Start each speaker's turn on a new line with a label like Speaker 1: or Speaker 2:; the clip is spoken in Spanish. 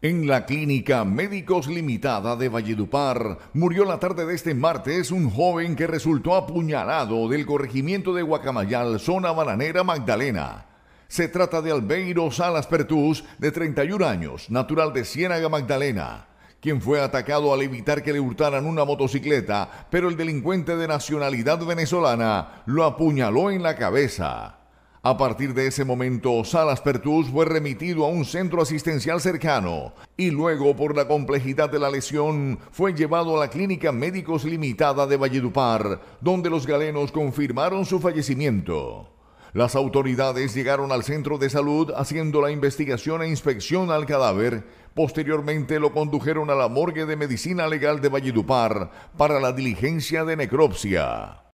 Speaker 1: En la clínica Médicos Limitada de Valledupar murió la tarde de este martes un joven que resultó apuñalado del corregimiento de Guacamayal, zona bananera Magdalena. Se trata de Albeiro Salas Pertús, de 31 años, natural de Ciénaga Magdalena, quien fue atacado al evitar que le hurtaran una motocicleta, pero el delincuente de nacionalidad venezolana lo apuñaló en la cabeza. A partir de ese momento, Salas Pertus fue remitido a un centro asistencial cercano y luego, por la complejidad de la lesión, fue llevado a la Clínica Médicos Limitada de Valledupar, donde los galenos confirmaron su fallecimiento. Las autoridades llegaron al centro de salud haciendo la investigación e inspección al cadáver. Posteriormente lo condujeron a la morgue de medicina legal de Valledupar para la diligencia de necropsia.